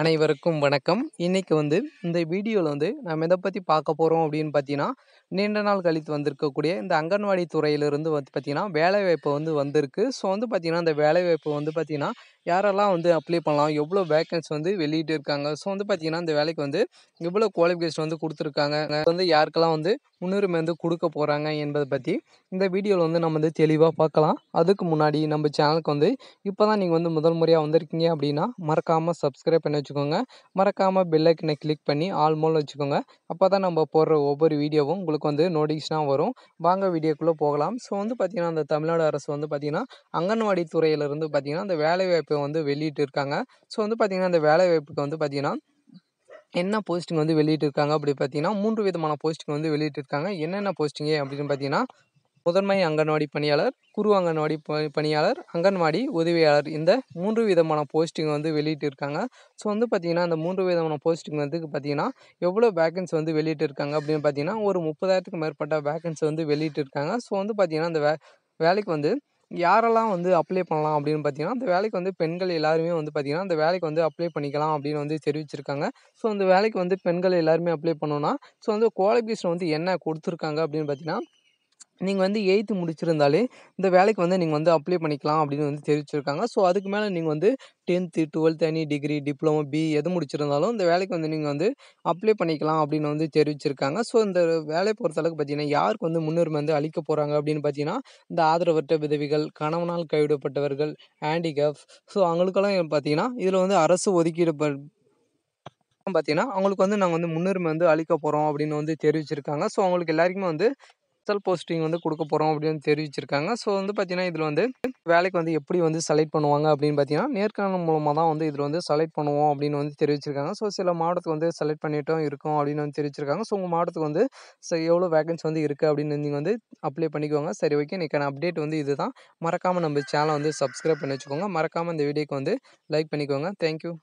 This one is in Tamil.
அனைவருக்கும் வணக்கம் இன்றைக்கி வந்து இந்த வீடியோவில் வந்து நம்ம எதை பற்றி பார்க்க போகிறோம் அப்படின்னு பார்த்தீங்கன்னா நீண்ட நாள் கழித்து வந்திருக்கக்கூடிய இந்த அங்கன்வாடி துறையிலிருந்து வந்து பார்த்திங்கன்னா வேலைவாய்ப்பு வந்து வந்திருக்கு ஸோ வந்து பார்த்திங்கன்னா அந்த வேலைவாய்ப்பு வந்து பார்த்திங்கன்னா யாரெல்லாம் வந்து அப்ளை பண்ணலாம் எவ்வளோ வேக்கன்ஸ் வந்து வெளியிட்டு இருக்காங்க ஸோ வந்து பார்த்திங்கன்னா அந்த வேலைக்கு வந்து எவ்வளோ குவாலிஃபிகேஷன் வந்து கொடுத்துருக்காங்க வந்து யாருக்கெல்லாம் வந்து முன்னுரிமை வந்து கொடுக்க போகிறாங்க என்பதை பற்றி இந்த வீடியோவில் வந்து நம்ம வந்து தெளிவாக பார்க்கலாம் அதுக்கு முன்னாடி நம்ம சேனலுக்கு வந்து இப்போ தான் நீங்கள் வந்து முதல் முறையாக வந்திருக்கீங்க அப்படின்னா மறக்காமல் சப்ஸ்கிரைப் பண்ணி வச்சுக்கோங்க மறக்காமல் பெல்லைக்கனை கிளிக் பண்ணி ஆல் மோல் வச்சுக்கோங்க அப்போ தான் நம்ம போடுற ஒவ்வொரு வீடியோவும் உங்களுக்கு வந்து நோட்டிஃபிகேஷனாக வரும் வாங்க வீடியோக்குள்ளே போகலாம் ஸோ வந்து பார்த்திங்கன்னா அந்த தமிழ்நாடு அரசு வந்து பார்த்திங்கன்னா அங்கன்வாடி துறையிலிருந்து பார்த்திங்கன்னா அந்த வேலைவாய்ப்பை வந்து வெளியிட்டு இருக்காங்க ஸோ வந்து பார்த்திங்கன்னா அந்த வேலைவாய்ப்புக்கு வந்து பார்த்திங்கன்னா என்ன போஸ்டிங் வந்து வெளியிட்டிருக்காங்க அப்படி பார்த்தீங்கன்னா மூன்று விதமான போஸ்டிங் வந்து வெளியிட்டிருக்காங்க என்னென்ன போஸ்டிங்கு அப்படின்னு பார்த்தீங்கன்னா முதன்மை அங்கன்வாடி பணியாளர் குரு அங்கன்வாடி பணியாளர் அங்கன்வாடி உதவியாளர் இந்த மூன்று விதமான போஸ்டிங் வந்து வெளியிட்டிருக்காங்க ஸோ வந்து பார்த்திங்கன்னா அந்த மூன்று விதமான போஸ்டிங் வந்து பார்த்திங்கன்னா எவ்வளோ வேக்கன்ஸ் வந்து வெளியிட்டிருக்காங்க அப்படின்னு பார்த்தீங்கன்னா ஒரு முப்பதாயிரத்துக்கு மேற்பட்ட வேக்கன்ஸ் வந்து வெளியிட்டிருக்காங்க ஸோ வந்து பார்த்திங்கன்னா அந்த வே வேலைக்கு வந்து யாரெல்லாம் வந்து அப்ளை பண்ணலாம் அப்படின்னு பார்த்தீங்கன்னா அந்த வேலைக்கு வந்து பெண்கள் எல்லாருமே வந்து பார்த்திங்கன்னா அந்த வேலைக்கு வந்து அப்ளை பண்ணிக்கலாம் அப்படின்னு வந்து தெரிவிச்சிருக்காங்க ஸோ அந்த வேலைக்கு வந்து பெண்கள் எல்லாருமே அப்ளை பண்ணோன்னா ஸோ வந்து குவாலிஃபிகேஷன் வந்து என்ன கொடுத்துருக்காங்க அப்படின்னு பார்த்தீங்கன்னா நீங்கள் வந்து எயித்து முடிச்சிருந்தாலே இந்த வேலைக்கு வந்து நீங்கள் வந்து அப்ளை பண்ணிக்கலாம் அப்படின்னு வந்து தெரிவிச்சிருக்காங்க ஸோ அதுக்கு மேலே நீங்கள் வந்து tenth twelfth any degree diploma B எது முடிச்சிருந்தாலும் இந்த வேலைக்கு வந்து நீங்கள் வந்து அப்ளை பண்ணிக்கலாம் அப்படின்னு வந்து தெரிவிச்சிருக்காங்க ஸோ இந்த வேலையை பொறுத்தளவுக்கு பார்த்தீங்கன்னா யாருக்கு வந்து முன்னுரிமை வந்து அளிக்க போகிறாங்க அப்படின்னு பார்த்தீங்கன்னா இந்த ஆதரவற்ற விதவிகள் கணவனால் கைவிடப்பட்டவர்கள் ஹேண்டிகேப் ஸோ அவங்களுக்கெல்லாம் பார்த்தீங்கன்னா இதில் வந்து அரசு ஒதுக்கீடு பார்த்தீங்கன்னா அவங்களுக்கு வந்து நாங்கள் வந்து முன்னுரிமை வந்து அளிக்க போகிறோம் அப்படின்னு வந்து தெரிவிச்சிருக்காங்க ஸோ அவங்களுக்கு எல்லாருக்குமே வந்து ரிசல்ட் போஸ்டிங் வந்து கொடுக்க போகிறோம் அப்படின்னு தெரிவிச்சிருக்காங்க ஸோ வந்து பார்த்தீங்கன்னா இதில் வந்து வேலைக்கு வந்து எப்படி வந்து செலக்ட் பண்ணுவாங்க அப்படின்னு பார்த்தீங்கன்னா நேர்காணல் மூலமாக தான் வந்து இதில் வந்து செலக்ட் பண்ணுவோம் அப்படின்னு வந்து தெரிவிச்சிருக்காங்க ஸோ சில மாவட்டத்துக்கு வந்து செலக்ட் பண்ணிட்டோம் இருக்கும் அப்படின்னு வந்து தெரிவிச்சிருக்காங்க ஸோ உங்கள் மாவட்டத்துக்கு வந்து எவ்வளோ வேகன்ஸ் வந்து இருக்குது அப்படின்னு நீங்கள் வந்து அப்ளை பண்ணிக்கோங்க சரி ஓகே இன்றைக்கான அப்டேட் வந்து இது தான் மறக்காமல் நம்ம சேனலை வந்து சப்ஸ்கிரைப் பண்ணி வச்சுக்கோங்க மறக்காமல் இந்த வீடியோக்கு வந்து லைக் பண்ணிக்கோங்க தேங்க்யூ